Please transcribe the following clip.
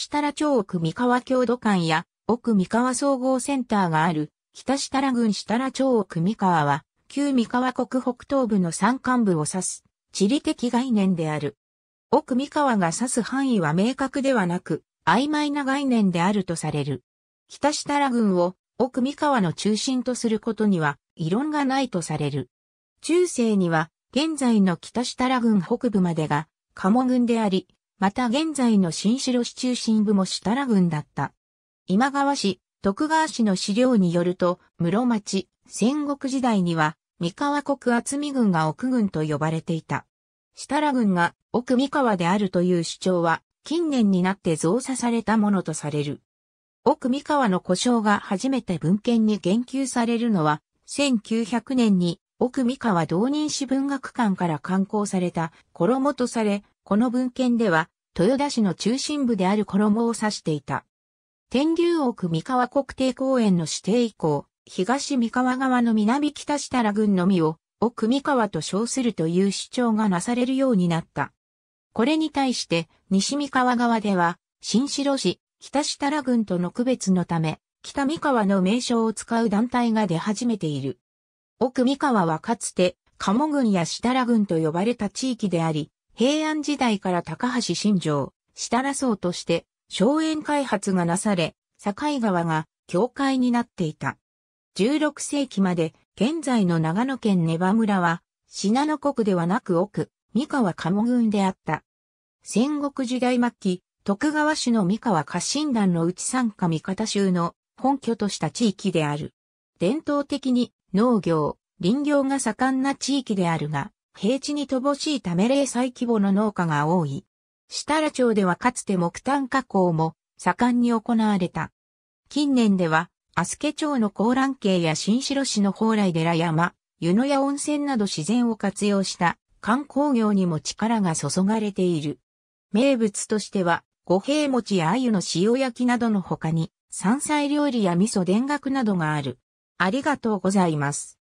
設楽町奥三河郷土館や奥三河総合センターがある北設楽郡設楽町奥三河は旧三河国北東部の山間部を指す地理的概念である。奥三河が指す範囲は明確ではなく曖昧な概念であるとされる。北設楽郡を奥三河の中心とすることには異論がないとされる。中世には現在の北設楽郡北部までが鴨郡であり、また現在の新城市中心部も設楽郡だった。今川市、徳川市の資料によると、室町、戦国時代には、三河国厚見軍が奥軍と呼ばれていた。設楽軍が奥三河であるという主張は、近年になって増作されたものとされる。奥三河の故障が初めて文献に言及されるのは、1900年に奥三河同人誌文学館から刊行された衣とされ、この文献では、豊田市の中心部である衣を指していた。天竜奥三河国定公園の指定以降、東三河側の南北設楽郡のみを、奥三河と称するという主張がなされるようになった。これに対して、西三河側では、新城市、北設楽郡との区別のため、北三河の名称を使う団体が出始めている。奥三河はかつて、鴨郡や設楽郡と呼ばれた地域であり、平安時代から高橋新城、設楽荘として、荘園開発がなされ、境川が境界になっていた。16世紀まで、現在の長野県根羽村は、信濃国ではなく奥、三河鴨郡であった。戦国時代末期、徳川氏の三河家臣団の内参加三方州の本拠とした地域である。伝統的に農業、林業が盛んな地域であるが、平地に乏しいため零細規模の農家が多い。設楽町ではかつて木炭加工も盛んに行われた。近年では、アスケ町の高蘭渓や新城市の蓬莱寺山、湯野屋温泉など自然を活用した観光業にも力が注がれている。名物としては、五平餅や鮎の塩焼きなどの他に、山菜料理や味噌田楽などがある。ありがとうございます。